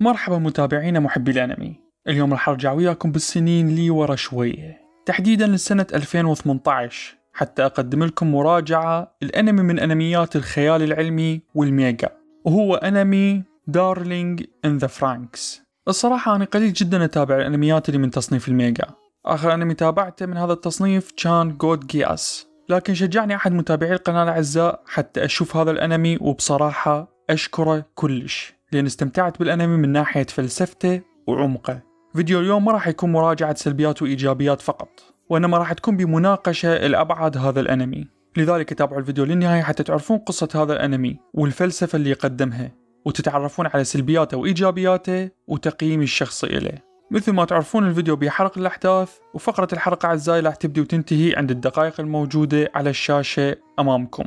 مرحبا متابعينا محبي الأنمي اليوم راح أرجع وياكم بالسنين لي ورا شوية تحديدا لسنة 2018 حتى أقدم لكم مراجعة الأنمي من أنميات الخيال العلمي والميجا وهو أنمي دارلينج إن ذا فرانكس الصراحة أنا قليل جدا أتابع الأنميات اللي من تصنيف الميجا آخر أنمي تابعته من هذا التصنيف كان جود جياس لكن شجعني أحد متابعي القناة الأعزاء حتى أشوف هذا الأنمي وبصراحة أشكره كلش لأن استمتعت بالأنمي من ناحية فلسفته وعمقه فيديو اليوم ما راح يكون مراجعة سلبيات وإيجابيات فقط وإنما راح تكون بمناقشة الأبعاد هذا الأنمي لذلك تابعوا الفيديو للنهاية حتى تعرفون قصة هذا الأنمي والفلسفة اللي يقدمها وتتعرفون على سلبياته وإيجابياته وتقييمي الشخصي إليه مثل ما تعرفون الفيديو بيحرق الأحداث وفقرة الحلقة أعزائي راح تبدي وتنتهي عند الدقائق الموجودة على الشاشة أمامكم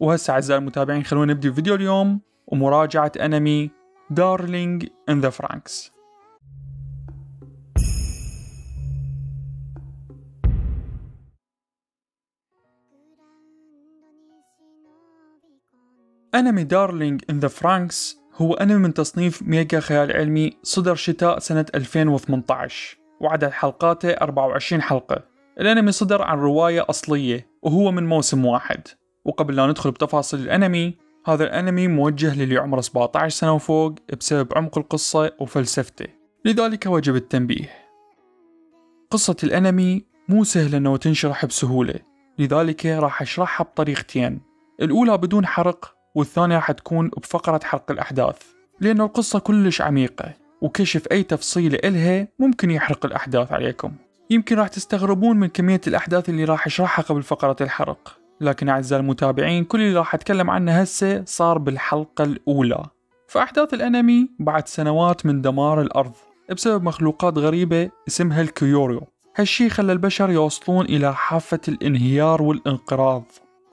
وهسه أعزائي المتابعين خلونا نبدي فيديو اليوم ومراجعة أنمي دارلينج إن ذا فرانكس أنمي دارلينج إن ذا فرانكس هو أنمي من تصنيف ميجا خيال علمي صدر شتاء سنة 2018 وعدد حلقاته 24 حلقة الأنمي صدر عن رواية أصلية وهو من موسم واحد وقبل لا ندخل بتفاصيل الأنمي هذا الأنمي موجه للي عمره 17 سنة وفوق بسبب عمق القصة وفلسفته لذلك وجب التنبيه قصة الأنمي مو سهلة أنه تنشرح بسهولة لذلك راح أشرحها بطريقتين الأولى بدون حرق والثانية حتكون بفقرة حرق الأحداث لأن القصة كلش عميقة وكشف أي تفصيلة إلها ممكن يحرق الأحداث عليكم يمكن راح تستغربون من كمية الأحداث اللي راح أشرحها قبل فقرة الحرق لكن أعزائي المتابعين كل اللي راح أتكلم عنه هسه صار بالحلقة الأولى فأحداث الأنمي بعد سنوات من دمار الأرض بسبب مخلوقات غريبة اسمها الكيوريو هالشي خلى البشر يوصلون إلى حافة الانهيار والانقراض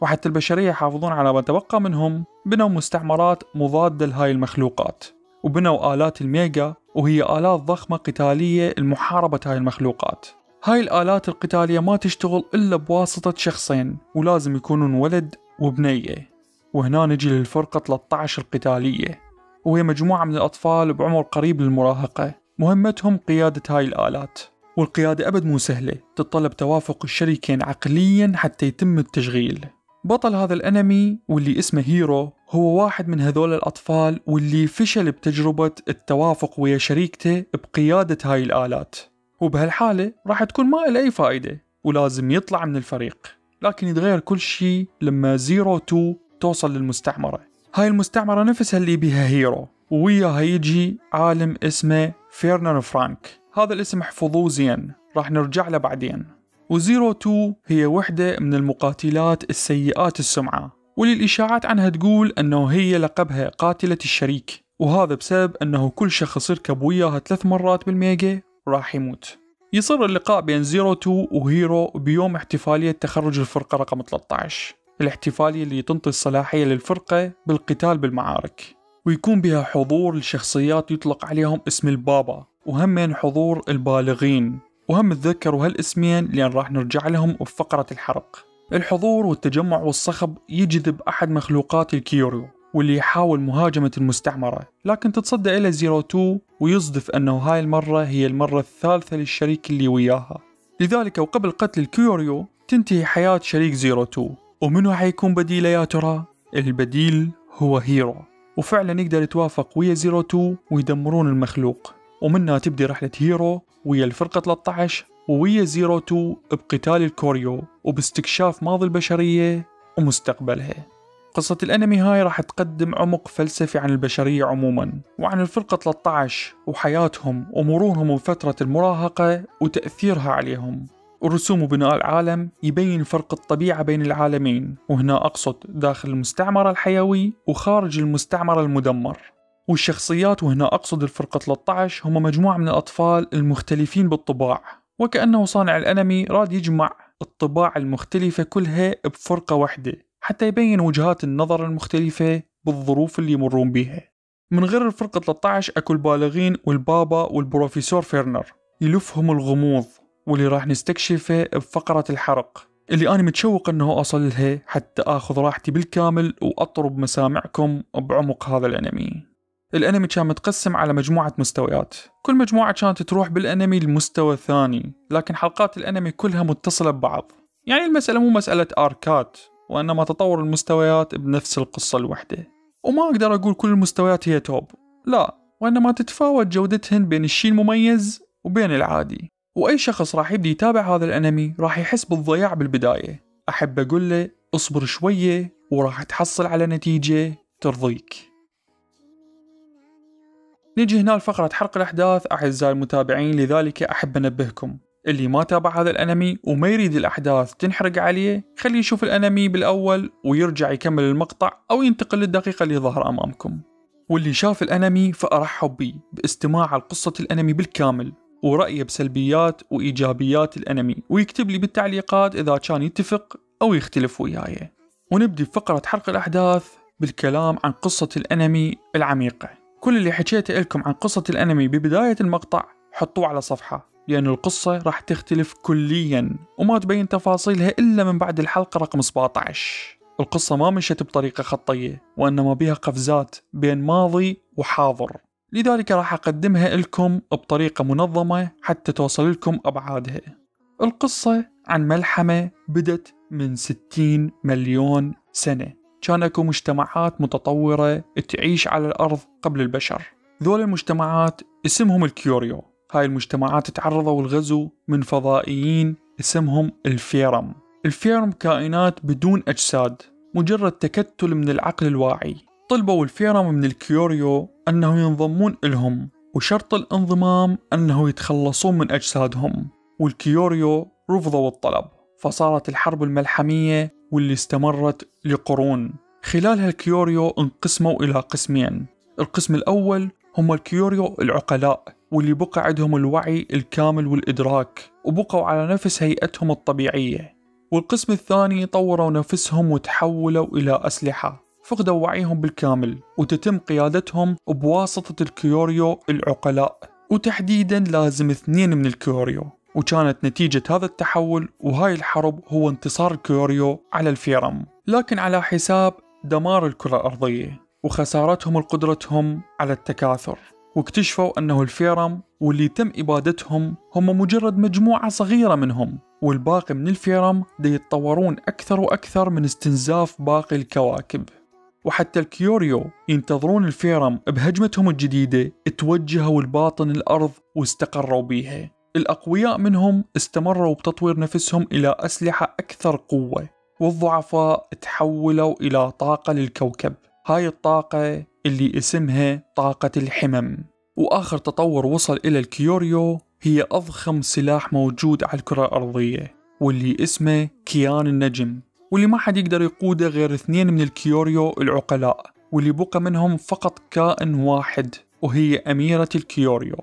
وحتى البشرية يحافظون على ما تبقى منهم بنوا مستعمرات مضادة لهاي المخلوقات وبنوا آلات الميجا وهي آلات ضخمة قتالية لمحاربة هاي المخلوقات هاي الآلات القتالية ما تشتغل إلا بواسطة شخصين ولازم يكونون ولد وبنية وهنا نجي للفرقة 13 القتالية وهي مجموعة من الأطفال بعمر قريب للمراهقة مهمتهم قيادة هاي الآلات والقيادة أبد مو سهلة تتطلب توافق الشريكين عقليا حتى يتم التشغيل بطل هذا الأنمي واللي اسمه هيرو هو واحد من هذول الأطفال واللي فشل بتجربة التوافق ويا شريكته بقيادة هاي الآلات وبهالحالة راح تكون ما له أي فائدة ولازم يطلع من الفريق لكن يتغير كل شيء لما زيرو تو توصل للمستعمرة هاي المستعمرة نفسها اللي بيها هيرو وياها يجي عالم اسمه فيرنر فرانك هذا الاسم حفظوه زين راح نرجع له بعدين وزيرو تو هي وحدة من المقاتلات السيئات السمعة واللي الإشاعات عنها تقول أنه هي لقبها قاتلة الشريك وهذا بسبب أنه كل شخص يركب وياها ثلاث مرات بالميجا راح يموت يصر اللقاء بين زيرو تو وهيرو بيوم احتفالية تخرج الفرقة رقم 13 الاحتفالية اللي تنطي الصلاحية للفرقة بالقتال بالمعارك ويكون بها حضور لشخصيات يطلق عليهم اسم البابا وهم حضور البالغين وهم تذكروا هالاسمين لأن راح نرجع لهم بفقرة الحرق الحضور والتجمع والصخب يجذب أحد مخلوقات الكيوريو واللي يحاول مهاجمة المستعمرة لكن تتصدى إلى زيرو تو ويصدف أنه هاي المرة هي المرة الثالثة للشريك اللي وياها لذلك وقبل قتل الكيوريو تنتهي حياة شريك زيرو تو ومنو حيكون بديله يا ترى؟ البديل هو هيرو وفعلا يقدر يتوافق ويا زيرو تو ويدمرون المخلوق ومنها تبدي رحلة هيرو ويا الفرقة 13 ويا زيرو تو بقتال الكوريو وباستكشاف ماضي البشرية ومستقبلها قصة الأنمي هاي راح تقدم عمق فلسفي عن البشرية عموما وعن الفرقة 13 وحياتهم ومرورهم بفترة المراهقة وتأثيرها عليهم الرسوم وبناء العالم يبين فرق الطبيعة بين العالمين وهنا أقصد داخل المستعمرة الحيوي وخارج المستعمرة المدمر والشخصيات وهنا أقصد الفرقة 13 هم مجموعة من الأطفال المختلفين بالطباع وكأنه صانع الأنمي راد يجمع الطباع المختلفة كلها بفرقة واحدة حتى يبين وجهات النظر المختلفة بالظروف اللي يمرون بيها من غير الفرقة 13 أكو البالغين والبابا والبروفيسور فيرنر يلفهم الغموض واللي راح نستكشفه بفقرة الحرق اللي أنا متشوق أنه أصل لها حتى أخذ راحتي بالكامل وأطرب مسامعكم بعمق هذا الأنمي الانمي كان متقسم على مجموعة مستويات كل مجموعة كانت تروح بالانمي لمستوى ثاني لكن حلقات الانمي كلها متصلة ببعض يعني المسألة مو مسألة اركات وانما تطور المستويات بنفس القصة الوحدة وما اقدر اقول كل المستويات هي توب لا وانما تتفاوت جودتهن بين الشيء المميز وبين العادي واي شخص راح يبدي يتابع هذا الانمي راح يحس بالضياع بالبداية احب اقول له اصبر شوية وراح تحصل على نتيجة ترضيك نجي هنا لفقرة حرق الأحداث أعزائي المتابعين لذلك أحب أنبهكم اللي ما تابع هذا الأنمي وما يريد الأحداث تنحرق عليه خليه يشوف الأنمي بالأول ويرجع يكمل المقطع أو ينتقل للدقيقة اللي ظهر أمامكم واللي شاف الأنمي فأرحب بي باستماع قصة الأنمي بالكامل ورأيه بسلبيات وإيجابيات الأنمي ويكتب لي بالتعليقات إذا كان يتفق أو يختلف وياي ونبدي فقرة حرق الأحداث بالكلام عن قصة الأنمي العميقة كل اللي حكيته لكم عن قصة الأنمي ببداية المقطع حطوه على صفحة لأن القصة راح تختلف كليا وما تبين تفاصيلها إلا من بعد الحلقة رقم 17 القصة ما مشت بطريقة خطية وإنما بها قفزات بين ماضي وحاضر لذلك راح أقدمها لكم بطريقة منظمة حتى توصل لكم أبعادها القصة عن ملحمة بدت من 60 مليون سنة كان اكو مجتمعات متطورة تعيش على الأرض قبل البشر ذول المجتمعات اسمهم الكيوريو هاي المجتمعات تعرضوا للغزو من فضائيين اسمهم الفيرم الفيرم كائنات بدون أجساد مجرد تكتل من العقل الواعي طلبوا الفيرم من الكيوريو أنه ينضمون إلهم وشرط الانضمام أنه يتخلصون من أجسادهم والكيوريو رفضوا الطلب فصارت الحرب الملحمية واللي استمرت لقرون خلال هالكيوريو انقسموا إلى قسمين القسم الأول هم الكيوريو العقلاء واللي بقى عندهم الوعي الكامل والإدراك وبقوا على نفس هيئتهم الطبيعية والقسم الثاني طوروا نفسهم وتحولوا إلى أسلحة فقدوا وعيهم بالكامل وتتم قيادتهم بواسطة الكيوريو العقلاء وتحديدا لازم اثنين من الكيوريو وكانت نتيجة هذا التحول وهاي الحرب هو انتصار كوريو على الفيرم لكن على حساب دمار الكرة الأرضية وخسارتهم وقدرتهم على التكاثر واكتشفوا أنه الفيرم واللي تم إبادتهم هم مجرد مجموعة صغيرة منهم والباقي من الفيرم دي يتطورون أكثر وأكثر من استنزاف باقي الكواكب وحتى الكيوريو ينتظرون الفيرم بهجمتهم الجديدة توجهوا الباطن الأرض واستقروا بيها الأقوياء منهم استمروا بتطوير نفسهم إلى أسلحة أكثر قوة والضعفاء تحولوا إلى طاقة للكوكب هاي الطاقة اللي اسمها طاقة الحمم وآخر تطور وصل إلى الكيوريو هي أضخم سلاح موجود على الكرة الأرضية واللي اسمه كيان النجم واللي ما حد يقدر يقوده غير اثنين من الكيوريو العقلاء واللي بقى منهم فقط كائن واحد وهي أميرة الكيوريو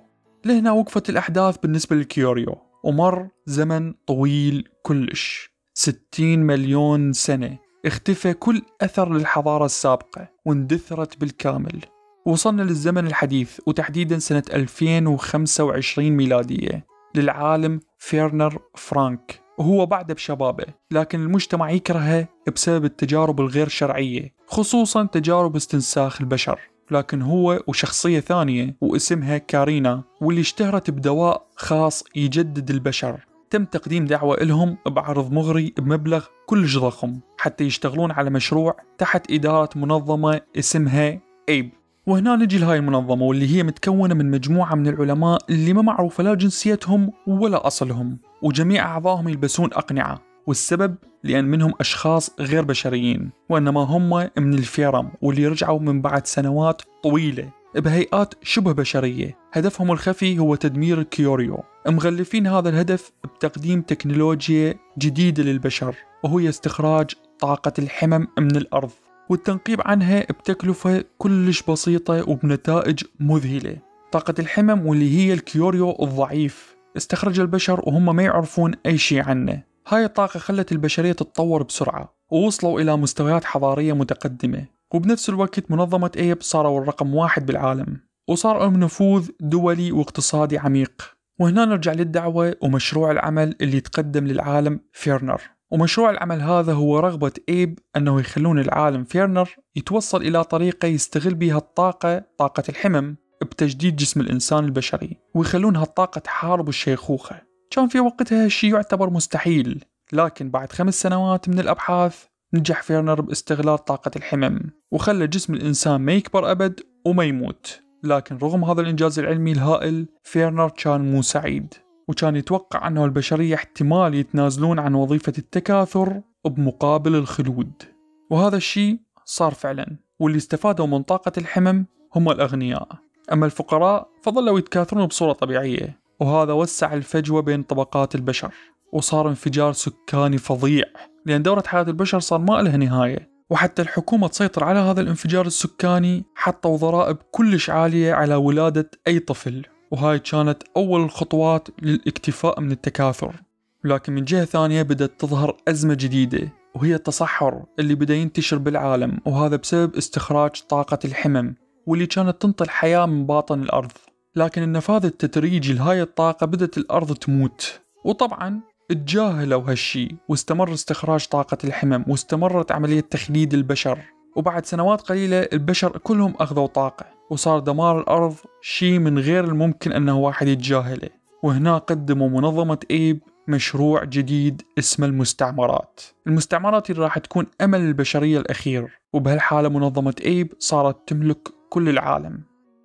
لهنا وقفت الأحداث بالنسبة للكيوريو ومر زمن طويل كلش 60 مليون سنة اختفى كل أثر للحضارة السابقة واندثرت بالكامل وصلنا للزمن الحديث وتحديدا سنة 2025 ميلادية للعالم فيرنر فرانك وهو بعده بشبابه لكن المجتمع يكرهه بسبب التجارب الغير شرعية خصوصا تجارب استنساخ البشر لكن هو وشخصية ثانية واسمها كارينا واللي اشتهرت بدواء خاص يجدد البشر تم تقديم دعوة لهم بعرض مغري بمبلغ كلش ضخم حتى يشتغلون على مشروع تحت إدارة منظمة اسمها ايب وهنا نجي لهاي المنظمة واللي هي متكونة من مجموعة من العلماء اللي ما معروفة لا جنسيتهم ولا أصلهم وجميع أعضائهم يلبسون أقنعة والسبب لأن منهم أشخاص غير بشريين وإنما هم من الفيرم واللي رجعوا من بعد سنوات طويلة بهيئات شبه بشرية هدفهم الخفي هو تدمير الكيوريو مغلفين هذا الهدف بتقديم تكنولوجيا جديدة للبشر وهي استخراج طاقة الحمم من الأرض والتنقيب عنها بتكلفة كلش بسيطة وبنتائج مذهلة طاقة الحمم واللي هي الكيوريو الضعيف استخرج البشر وهم ما يعرفون أي شيء عنه هاي الطاقة خلت البشرية تتطور بسرعة ووصلوا إلى مستويات حضارية متقدمة وبنفس الوقت منظمة إيب صاروا الرقم واحد بالعالم وصار لهم نفوذ دولي واقتصادي عميق وهنا نرجع للدعوة ومشروع العمل اللي تقدم للعالم فيرنر ومشروع العمل هذا هو رغبة إيب أنه يخلون العالم فيرنر يتوصل إلى طريقة يستغل بها الطاقة طاقة الحمم بتجديد جسم الإنسان البشري ويخلون هالطاقة تحارب الشيخوخة كان في وقتها شيء يعتبر مستحيل لكن بعد خمس سنوات من الأبحاث نجح فيرنر باستغلال طاقة الحمم وخلى جسم الإنسان ما يكبر أبد وما يموت لكن رغم هذا الإنجاز العلمي الهائل فيرنر كان مو سعيد وكان يتوقع أنه البشرية احتمال يتنازلون عن وظيفة التكاثر بمقابل الخلود وهذا الشيء صار فعلا واللي استفادوا من طاقة الحمم هم الأغنياء أما الفقراء فظلوا يتكاثرون بصورة طبيعية وهذا وسع الفجوة بين طبقات البشر وصار انفجار سكاني فظيع لأن دورة حياة البشر صار ما لها نهاية وحتى الحكومة تسيطر على هذا الانفجار السكاني حطوا ضرائب كلش عالية على ولادة أي طفل وهاي كانت أول الخطوات للاكتفاء من التكاثر لكن من جهة ثانية بدأت تظهر أزمة جديدة وهي التصحر اللي بدأ ينتشر بالعالم وهذا بسبب استخراج طاقة الحمم واللي كانت تنطي الحياة من باطن الأرض لكن النفاذ التدريجي لهاي الطاقة بدأت الأرض تموت وطبعا تجاهلوا هالشي واستمر استخراج طاقة الحمم واستمرت عملية تخليد البشر وبعد سنوات قليلة البشر كلهم أخذوا طاقة وصار دمار الأرض شي من غير الممكن أنه واحد يتجاهله وهنا قدموا منظمة إيب مشروع جديد اسمه المستعمرات المستعمرات اللي راح تكون أمل البشرية الأخير وبهالحالة منظمة إيب صارت تملك كل العالم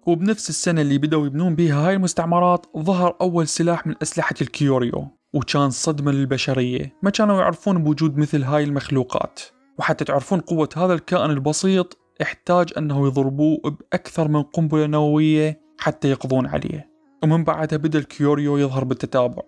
وبنفس السنة اللي بدأوا يبنون بها هاي المستعمرات ظهر أول سلاح من أسلحة الكيوريو وكان صدمة للبشرية ما كانوا يعرفون بوجود مثل هاي المخلوقات وحتى تعرفون قوة هذا الكائن البسيط احتاج أنه يضربوه بأكثر من قنبلة نووية حتى يقضون عليه ومن بعدها بدأ الكيوريو يظهر بالتتابع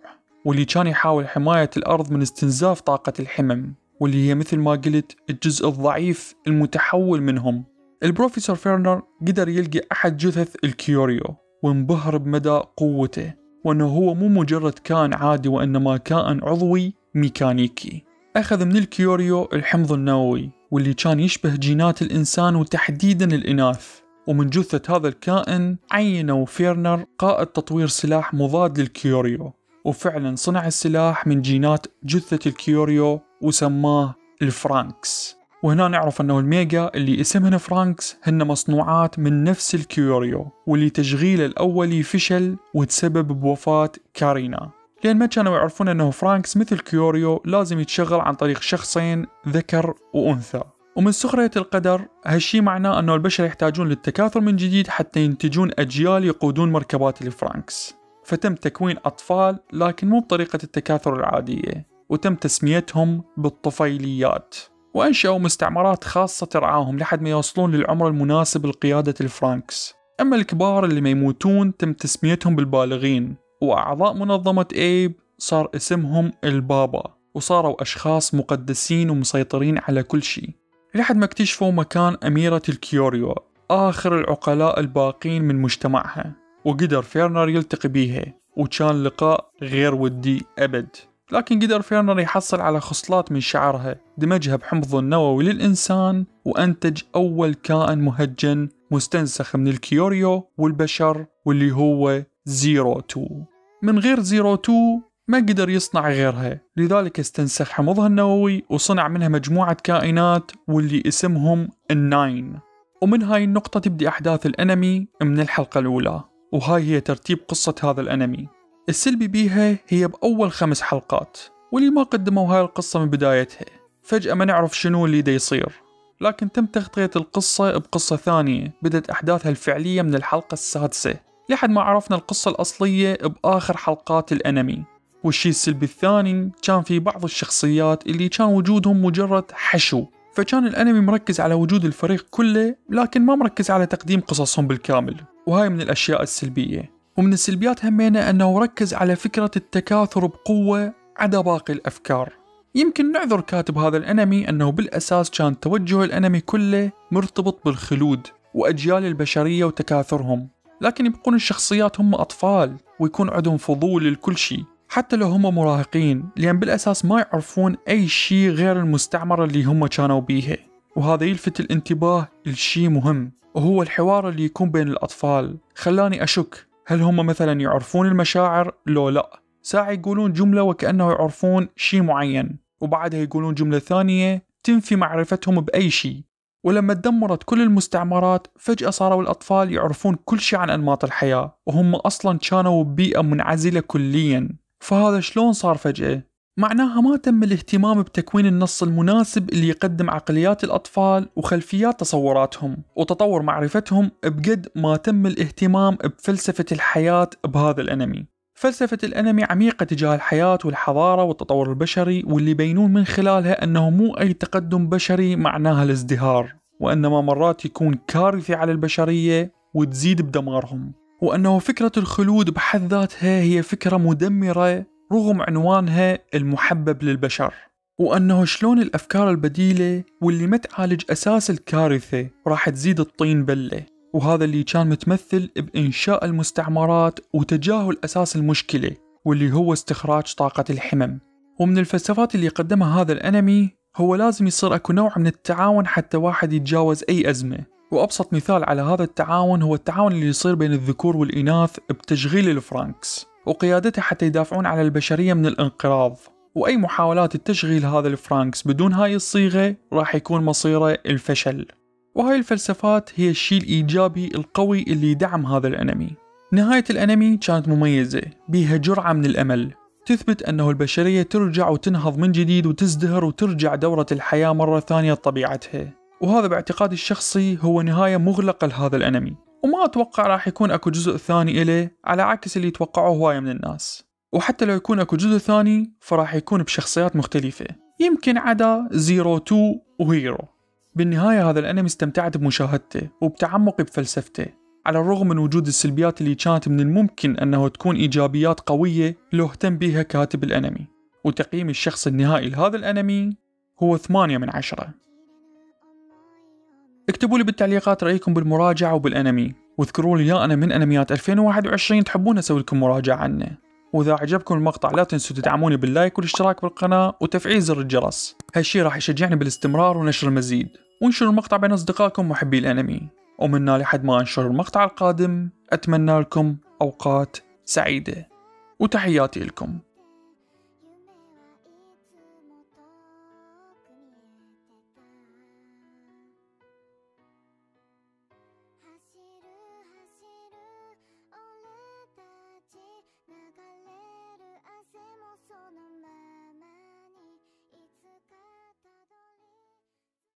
واللي كان يحاول حماية الأرض من استنزاف طاقة الحمم واللي هي مثل ما قلت الجزء الضعيف المتحول منهم البروفيسور فيرنر قدر يلقي أحد جثث الكيوريو وانبهر بمدى قوته وأنه هو مو مجرد كائن عادي وإنما كائن عضوي ميكانيكي أخذ من الكيوريو الحمض النووي واللي كان يشبه جينات الإنسان وتحديدا الإناث ومن جثة هذا الكائن عينوا فيرنر قائد تطوير سلاح مضاد للكيوريو وفعلا صنع السلاح من جينات جثة الكيوريو وسماه الفرانكس وهنا نعرف أنه الميجا اللي اسمهن فرانكس هن مصنوعات من نفس الكيوريو واللي تشغيله الأولي فشل وتسبب بوفاة كارينا لأن ما كانوا يعرفون أنه فرانكس مثل كيوريو لازم يتشغل عن طريق شخصين ذكر وأنثى ومن سخرية القدر هالشي معناه أنه البشر يحتاجون للتكاثر من جديد حتى ينتجون أجيال يقودون مركبات الفرانكس فتم تكوين أطفال لكن مو بطريقة التكاثر العادية وتم تسميتهم بالطفيليات وأنشأوا مستعمرات خاصة ترعاهم لحد ما يوصلون للعمر المناسب لقيادة الفرانكس أما الكبار اللي ما يموتون تم تسميتهم بالبالغين وأعضاء منظمة إيب صار اسمهم البابا وصاروا أشخاص مقدسين ومسيطرين على كل شيء لحد ما اكتشفوا مكان أميرة الكيوريو آخر العقلاء الباقين من مجتمعها وقدر فيرنر يلتقي بيها وكان لقاء غير ودي أبد لكن قدر فيرنر يحصل على خصلات من شعرها دمجها بحمضه النووي للإنسان وأنتج أول كائن مهجن مستنسخ من الكيوريو والبشر واللي هو زيرو تو من غير زيرو تو ما قدر يصنع غيرها لذلك استنسخ حمضها النووي وصنع منها مجموعة كائنات واللي اسمهم الناين ومن هاي النقطة تبدي أحداث الأنمي من الحلقة الأولى وهاي هي ترتيب قصة هذا الأنمي السلبي بيها هي بأول خمس حلقات واللي ما قدموا هاي القصة من بدايتها فجأة ما نعرف شنو اللي دا يصير لكن تم تغطية القصة بقصة ثانية بدأت أحداثها الفعلية من الحلقة السادسة لحد ما عرفنا القصة الأصلية بآخر حلقات الأنمي والشي السلبي الثاني كان في بعض الشخصيات اللي كان وجودهم مجرد حشو فكان الأنمي مركز على وجود الفريق كله لكن ما مركز على تقديم قصصهم بالكامل وهاي من الأشياء السلبية ومن السلبيات همينة أنه ركز على فكرة التكاثر بقوة عدا باقي الأفكار يمكن نعذر كاتب هذا الأنمي أنه بالأساس كان توجه الأنمي كله مرتبط بالخلود وأجيال البشرية وتكاثرهم لكن يبقون الشخصيات هم أطفال ويكون عندهم فضول لكل شيء حتى لو هم مراهقين لأن بالأساس ما يعرفون أي شيء غير المستعمرة اللي هم كانوا بيها وهذا يلفت الانتباه لشيء مهم وهو الحوار اللي يكون بين الأطفال خلاني أشك هل هم مثلا يعرفون المشاعر لو لا ساعة يقولون جملة وكأنه يعرفون شيء معين وبعدها يقولون جملة ثانية تنفي معرفتهم بأي شيء ولما تدمرت كل المستعمرات فجأة صاروا الأطفال يعرفون كل شيء عن أنماط الحياة وهم أصلا كانوا ببيئة منعزلة كليا فهذا شلون صار فجأة؟ معناها ما تم الاهتمام بتكوين النص المناسب اللي يقدم عقليات الأطفال وخلفيات تصوراتهم وتطور معرفتهم بقد ما تم الاهتمام بفلسفة الحياة بهذا الأنمي فلسفة الأنمي عميقة تجاه الحياة والحضارة والتطور البشري واللي يبينون من خلالها أنه مو أي تقدم بشري معناها الازدهار وإنما مرات يكون كارثي على البشرية وتزيد بدمارهم وأنه فكرة الخلود بحد ذاتها هي فكرة مدمرة رغم عنوانها المحبب للبشر وأنه شلون الأفكار البديلة واللي ما تعالج أساس الكارثة راح تزيد الطين بلة وهذا اللي كان متمثل بإنشاء المستعمرات وتجاهل أساس المشكلة واللي هو استخراج طاقة الحمم ومن الفلسفات اللي قدمها هذا الأنمي هو لازم يصير أكو نوع من التعاون حتى واحد يتجاوز أي أزمة وأبسط مثال على هذا التعاون هو التعاون اللي يصير بين الذكور والإناث بتشغيل الفرانكس وقيادته حتى يدافعون على البشرية من الانقراض وأي محاولات التشغيل هذا الفرانكس بدون هاي الصيغة راح يكون مصيره الفشل وهاي الفلسفات هي الشيء الإيجابي القوي اللي يدعم هذا الأنمي نهاية الأنمي كانت مميزة بيها جرعة من الأمل تثبت أنه البشرية ترجع وتنهض من جديد وتزدهر وترجع دورة الحياة مرة ثانية لطبيعتها وهذا باعتقادي الشخصي هو نهاية مغلقة لهذا الأنمي وما أتوقع راح يكون أكو جزء ثاني إله على عكس اللي يتوقعوه هواية من الناس وحتى لو يكون أكو جزء ثاني فراح يكون بشخصيات مختلفة يمكن عدا زيرو تو وهيرو بالنهاية هذا الأنمي استمتعت بمشاهدته وبتعمقي بفلسفته على الرغم من وجود السلبيات اللي كانت من الممكن أنه تكون إيجابيات قوية لو اهتم بها كاتب الأنمي وتقييم الشخص النهائي لهذا الأنمي هو ثمانية من عشرة اكتبوا لي بالتعليقات رايكم بالمراجعه وبالانمي واذكروا لي يا انا من انميات 2021 تحبون اسوي لكم مراجعه عنه واذا عجبكم المقطع لا تنسوا تدعموني باللايك والاشتراك بالقناه وتفعيل زر الجرس هالشي راح يشجعني بالاستمرار ونشر المزيد وانشروا المقطع بين اصدقائكم محبي الانمي ومنا لحد ما انشر المقطع القادم اتمنى لكم اوقات سعيده وتحياتي لكم